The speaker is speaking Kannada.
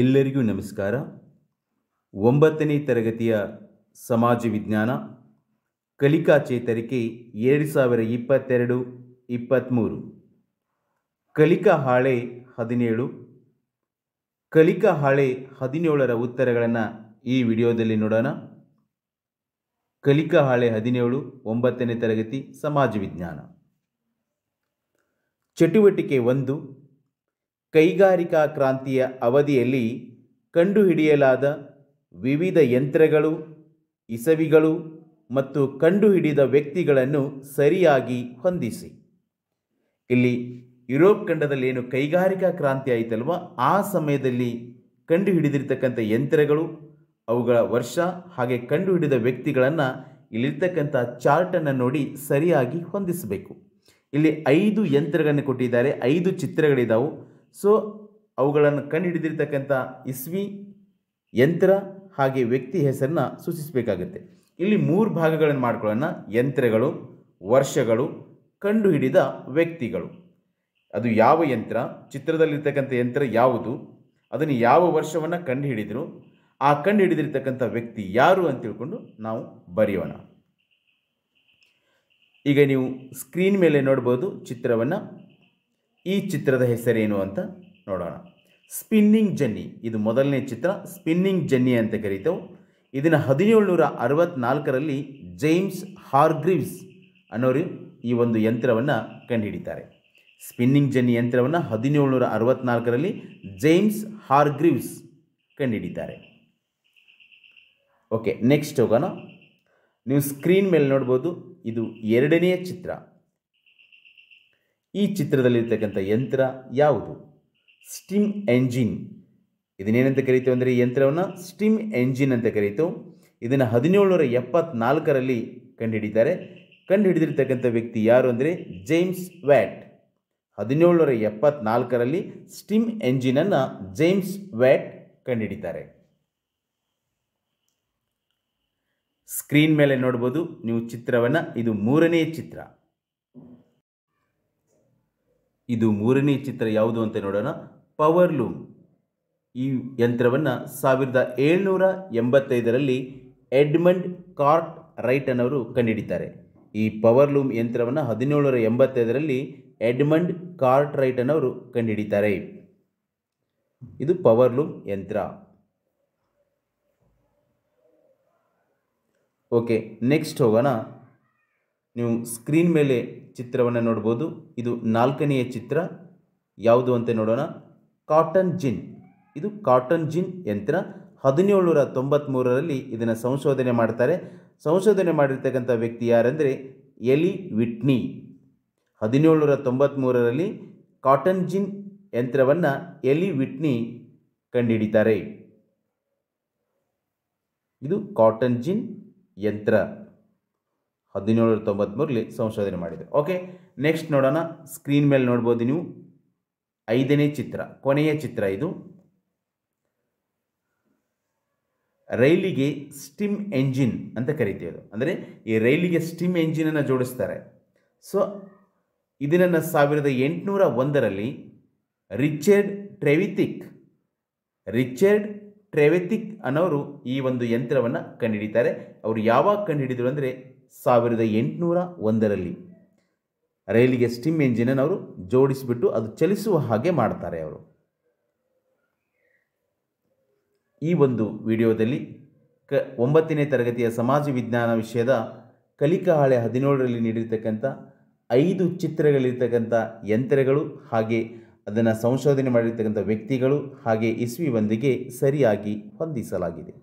ಎಲ್ಲರಿಗೂ ನಮಸ್ಕಾರ ಒಂಬತ್ತನೇ ತರಗತಿಯ ಸಮಾಜ ವಿಜ್ಞಾನ ಕಲಿಕಾ ಚೇತರಿಕೆ ಎರಡು ಸಾವಿರ ಇಪ್ಪತ್ತೆರಡು ಇಪ್ಪತ್ತ್ಮೂರು ಕಲಿಕಾ ಹಾಳೆ ಹದಿನೇಳು ಕಲಿಕಾ ಹಾಳೆ ಹದಿನೇಳರ ಉತ್ತರಗಳನ್ನು ಈ ವಿಡಿಯೋದಲ್ಲಿ ನೋಡೋಣ ಕಲಿಕಾ ಹಾಳೆ ಹದಿನೇಳು ಒಂಬತ್ತನೇ ತರಗತಿ ಸಮಾಜ ವಿಜ್ಞಾನ ಚಟುವಟಿಕೆ ಒಂದು ಕೈಗಾರಿಕಾ ಕ್ರಾಂತಿಯ ಅವಧಿಯಲ್ಲಿ ಕಂಡುಹಿಡಿಯಲಾದ ವಿವಿಧ ಯಂತ್ರಗಳು ಇಸವಿಗಳು ಮತ್ತು ಕಂಡುಹಿಡಿದ ವ್ಯಕ್ತಿಗಳನ್ನು ಸರಿಯಾಗಿ ಹೊಂದಿಸಿ ಇಲ್ಲಿ ಯುರೋಪ್ ಖಂಡದಲ್ಲಿ ಏನು ಕೈಗಾರಿಕಾ ಕ್ರಾಂತಿ ಆಯಿತಲ್ವ ಆ ಸಮಯದಲ್ಲಿ ಕಂಡುಹಿಡಿದಿರ್ತಕ್ಕಂಥ ಯಂತ್ರಗಳು ಅವುಗಳ ವರ್ಷ ಹಾಗೆ ಕಂಡುಹಿಡಿದ ವ್ಯಕ್ತಿಗಳನ್ನು ಇಲ್ಲಿರ್ತಕ್ಕಂಥ ಚಾರ್ಟನ್ನು ನೋಡಿ ಸರಿಯಾಗಿ ಹೊಂದಿಸಬೇಕು ಇಲ್ಲಿ ಐದು ಯಂತ್ರಗಳನ್ನು ಕೊಟ್ಟಿದ್ದಾರೆ ಐದು ಚಿತ್ರಗಳಿದ್ದಾವೆ ಸೊ ಅವುಗಳನ್ನು ಕಂಡು ಹಿಡಿದಿರ್ತಕ್ಕಂಥ ಇಸ್ವಿ ಯಂತ್ರ ಹಾಗೆ ವ್ಯಕ್ತಿ ಹೆಸರನ್ನ ಸೂಚಿಸಬೇಕಾಗುತ್ತೆ ಇಲ್ಲಿ ಮೂರು ಭಾಗಗಳನ್ನು ಮಾಡ್ಕೊಳ್ಳೋಣ ಯಂತ್ರಗಳು ವರ್ಷಗಳು ಕಂಡು ಹಿಡಿದ ವ್ಯಕ್ತಿಗಳು ಅದು ಯಾವ ಯಂತ್ರ ಚಿತ್ರದಲ್ಲಿರ್ತಕ್ಕಂಥ ಯಂತ್ರ ಯಾವುದು ಅದನ್ನು ಯಾವ ವರ್ಷವನ್ನು ಕಂಡು ಆ ಕಂಡು ಹಿಡಿದಿರ್ತಕ್ಕಂಥ ವ್ಯಕ್ತಿ ಯಾರು ಅಂತ ತಿಳ್ಕೊಂಡು ನಾವು ಬರೆಯೋಣ ಈಗ ನೀವು ಸ್ಕ್ರೀನ್ ಮೇಲೆ ನೋಡ್ಬೋದು ಚಿತ್ರವನ್ನು ಈ ಚಿತ್ರದ ಹೆಸರೇನು ಅಂತ ನೋಡೋಣ ಸ್ಪಿನ್ನಿಂಗ್ ಜನ್ನಿ ಇದು ಮೊದಲನೇ ಚಿತ್ರ ಸ್ಪಿನ್ನಿಂಗ್ ಜನ್ನಿ ಅಂತ ಕರೀತೇವೆ ಇದನ್ನು ಹದಿನೇಳು ನೂರ ಅರವತ್ನಾಲ್ಕರಲ್ಲಿ ಜೇಮ್ಸ್ ಹಾರ್ಗ್ರೀವ್ಸ್ ಅನ್ನೋರು ಈ ಒಂದು ಯಂತ್ರವನ್ನು ಕಂಡುಹಿಡಿತಾರೆ ಸ್ಪಿನ್ನಿಂಗ್ ಜನ್ನಿ ಯಂತ್ರವನ್ನು ಹದಿನೇಳುನೂರ ಅರವತ್ನಾಲ್ಕರಲ್ಲಿ ಜೇಮ್ಸ್ ಹಾರ್ಗ್ರೀವ್ಸ್ ಕಂಡುಹಿಡಿತಾರೆ ಓಕೆ ನೆಕ್ಸ್ಟ್ ಹೋಗೋಣ ನೀವು ಸ್ಕ್ರೀನ್ ಮೇಲೆ ನೋಡ್ಬೋದು ಇದು ಎರಡನೆಯ ಚಿತ್ರ ಈ ಚಿತ್ರದಲ್ಲಿರ್ತಕ್ಕಂಥ ಯಂತ್ರ ಯಾವುದು ಸ್ಟಿಮ್ ಎಂಜಿನ್ ಇದನ್ನೇನಂತ ಕರೀತೇವೆ ಅಂದರೆ ಯಂತ್ರವನ್ನು ಸ್ಟಿಮ್ ಎಂಜಿನ್ ಅಂತ ಕರೀತು ಇದನ್ನು ಹದಿನೇಳುನೂರ ಎಪ್ಪತ್ನಾಲ್ಕರಲ್ಲಿ ಕಂಡುಹಿಡಿತಾರೆ ಹಿಡಿದಿರ್ತಕ್ಕಂಥ ವ್ಯಕ್ತಿ ಯಾರು ಅಂದರೆ ಜೇಮ್ಸ್ ವ್ಯಾಟ್ ನೂರ ಎಪ್ಪತ್ನಾಲ್ಕರಲ್ಲಿ ಸ್ಟಿಮ್ ಎಂಜಿನನ್ನು ಜೇಮ್ಸ್ ವ್ಯಾಟ್ ಕಂಡುಹಿಡಿತಾರೆ ಸ್ಕ್ರೀನ್ ಮೇಲೆ ನೋಡ್ಬೋದು ನೀವು ಚಿತ್ರವನ್ನು ಇದು ಮೂರನೇ ಚಿತ್ರ ಇದು ಮೂರನೇ ಚಿತ್ರ ಯಾವುದು ಅಂತ ನೋಡೋಣ ಪವರ್ ಲೂಮ್ ಈ ಯಂತ್ರವನ್ನು ಸಾವಿರದ ಏಳ್ನೂರ ಎಂಬತ್ತೈದರಲ್ಲಿ ಎಡ್ಮಂಡ್ ಕಾರ್ಟ್ ರೈಟ್ ಅನ್ನೋರು ಕಂಡುಹಿಡಿತಾರೆ ಈ ಪವರ್ ಲೂಮ್ ಯಂತ್ರವನ್ನು ಹದಿನೇಳುನೂರ ಎಂಬತ್ತೈದರಲ್ಲಿ ಎಡ್ಮಂಡ್ ಕಾರ್ಟ್ ರೈಟ್ ಅನ್ನೋರು ಕಂಡುಹಿಡಿತಾರೆ ಇದು ಪವರ್ ಲೂಮ್ ಯಂತ್ರ ಓಕೆ ನೆಕ್ಸ್ಟ್ ಹೋಗೋಣ ನೀವು ಸ್ಕ್ರೀನ್ ಮೇಲೆ ಚಿತ್ರವನ್ನು ನೋಡ್ಬೋದು ಇದು ನಾಲ್ಕನೆಯ ಚಿತ್ರ ಯಾವುದು ಅಂತ ನೋಡೋಣ ಕಾಟನ್ ಜಿನ್ ಇದು ಕಾಟನ್ ಜಿನ್ ಯಂತ್ರ ಹದಿನೇಳುನೂರ ನೂರ ತೊಂಬತ್ತ್ಮೂರರಲ್ಲಿ ಇದನ್ನು ಸಂಶೋಧನೆ ಮಾಡ್ತಾರೆ ಸಂಶೋಧನೆ ಮಾಡಿರ್ತಕ್ಕಂಥ ವ್ಯಕ್ತಿ ಯಾರಂದರೆ ಎಲಿ ವಿಟ್ನಿ ಹದಿನೇಳುನೂರ ತೊಂಬತ್ತ್ಮೂರರಲ್ಲಿ ಕಾಟನ್ ಜಿನ್ ಯಂತ್ರವನ್ನು ಎಲಿ ವಿಟ್ನಿ ಕಂಡುಹಿಡಿತಾರೆ ಇದು ಕಾಟನ್ ಜಿನ್ ಯಂತ್ರ ಹದಿನೇಳು ತೊಂಬತ್ತ್ಮೂರಲ್ಲಿ ಸಂಶೋಧನೆ ಮಾಡಿದೆ ಓಕೆ ನೆಕ್ಸ್ಟ್ ನೋಡೋಣ ಸ್ಕ್ರೀನ್ ಮೇಲೆ ನೋಡ್ಬೋದು ನೀವು ಐದನೇ ಚಿತ್ರ ಕೊನೆಯ ಚಿತ್ರ ಇದು ರೈಲಿಗೆ ಸ್ಟಿಮ್ ಎಂಜಿನ್ ಅಂತ ಕರಿತೀವಿ ಅಂದರೆ ಈ ರೈಲಿಗೆ ಸ್ಟಿಮ್ ಎಂಜಿನನ್ನು ಜೋಡಿಸ್ತಾರೆ ಸೊ ಇದನ್ನು ಸಾವಿರದ ಎಂಟುನೂರ ಒಂದರಲ್ಲಿ ರಿಚರ್ಡ್ ಟ್ರೆವಿತಿಕ್ ರಿಚರ್ಡ್ ಟ್ರೆವೆತಿಕ್ ಅನ್ನೋರು ಈ ಒಂದು ಯಂತ್ರವನ್ನು ಕಂಡುಹಿಡಿತಾರೆ ಅವರು ಯಾವಾಗ ಕಂಡುಹಿಡಿದರು ಅಂದರೆ ಸಾವಿರದ ಎಂಟುನೂರ ಒಂದರಲ್ಲಿ ರೈಲಿಗೆ ಸ್ಟಿಮ್ ಎಂಜಿನನ್ನು ಅವರು ಜೋಡಿಸಿಬಿಟ್ಟು ಅದು ಚಲಿಸುವ ಹಾಗೆ ಮಾಡ್ತಾರೆ ಅವರು ಈ ಒಂದು ವಿಡಿಯೋದಲ್ಲಿ ಕ ಒಂಬತ್ತನೇ ತರಗತಿಯ ಸಮಾಜ ವಿಜ್ಞಾನ ವಿಷಯದ ಕಲಿಕಾ ಹಾಳೆ ಹದಿನೇಳರಲ್ಲಿ ನೀಡಿರ್ತಕ್ಕಂಥ ಐದು ಚಿತ್ರಗಳಿರ್ತಕ್ಕಂಥ ಯಂತ್ರಗಳು ಹಾಗೆ ಅದನ್ನು ಸಂಶೋಧನೆ ಮಾಡಿರ್ತಕ್ಕಂಥ ವ್ಯಕ್ತಿಗಳು ಹಾಗೆ ಇಸ್ವಿಯೊಂದಿಗೆ ಸರಿಯಾಗಿ ಹೊಂದಿಸಲಾಗಿದೆ